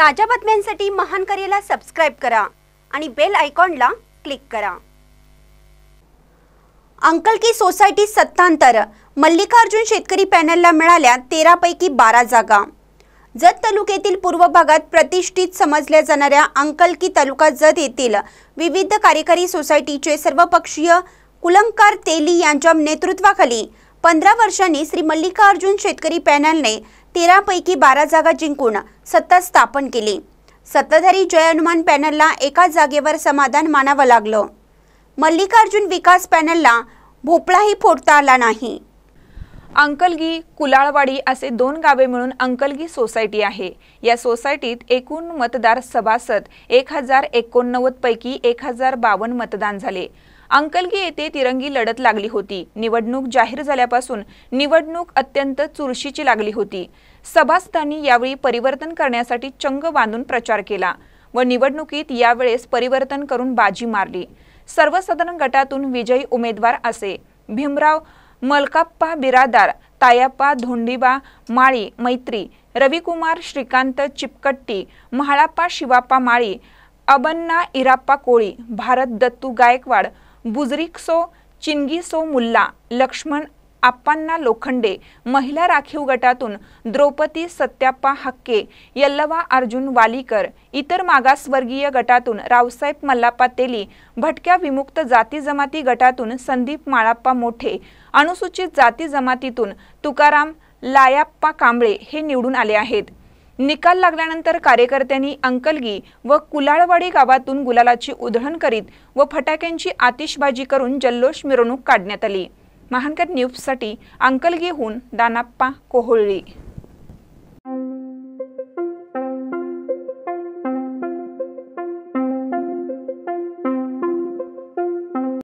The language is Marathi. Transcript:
ताज्या बातम्यांसाठी महान करेला सबस्क्राईब करा आणि बेल आयकॉनला क्लिक करा अंकल की सोसायटी सत्तांतर मल्लिकार्जुन शेतकरी पॅनलला मिळाल्या पैकी बारा जागा जत तालुक्यातील पूर्व भागात प्रतिष्ठित समजल्या जाणाऱ्या अंकलकी तालुका जत येथील विविध कार्यकारी सोसायटीचे सर्वपक्षीय कुलंकार तेली यांच्या नेतृत्वाखाली पंधरा वर्षांनी श्री मल्लिकार्जुन शेतकरी पॅनलने तेरापैकी बारा जागा जिंकून सत्ता स्थापन केली सत्ताधारी जय पॅनलला एका जागेवर समाधान मानावं लागलं मल्लिकार्जुन विकास पॅनलला भोपळाही फोडता आला नाही अंकलगी कुलाळवाडी असे दोन गावे मिळून अंकलगी सोसायटी आहे या सोसायटीत एकूण मतदार सभासद एक हजार एकोणनव्वद पैकी एक हजार बावन्न मतदान झाले अंकलगी येथे तिरंगी लढत लागली होती निवडणूक जाहीर झाल्यापासून निवडणूक अत्यंत चुरशीची लागली होती सभासदांनी यावेळी परिवर्तन करण्यासाठी चंग बांधून प्रचार केला व निवडणुकीत यावेळेस परिवर्तन करून बाजी मारली सर्वसाधारण गटातून विजयी उमेदवार असे भीमराव मलकाप्पा बिरादार तायाप्पा धोंडीबा माळी मैत्री रविकुमार श्रीकांत चिपकट्टी महाळाप्पा शिवाप्पा माळी अबन्ना इराप्पा कोळी भारत दत्तू गायकवाड बुजरिक्सो चिंगीसो मुल्ला लक्ष्मण आप्पांना लोखंडे महिला राखीव गटातून द्रौपदी सत्याप्पा हक्के यल्लवा अर्जुन वालीकर इतर मागासवर्गीय गटातून रावसाहेब मल्लाप्पा तेली भटक्या विमुक्त जाती जमाती गटातून संदीप माळाप्पा मोठे अनुसूचित जाती जमातीतून तुकाराम लायाप्पा कांबळे हे निवडून आले आहेत निकाल लागल्यानंतर कार्यकर्त्यांनी अंकलगी व कुलाळवाडी गावातून गुलालाची उधळण करीत व फटाक्यांची आतिषबाजी करून जल्लोष मिरवणूक काढण्यात आली महानकर न्यूजसाठी अंकलगीहून दानाप्पा कोहोळी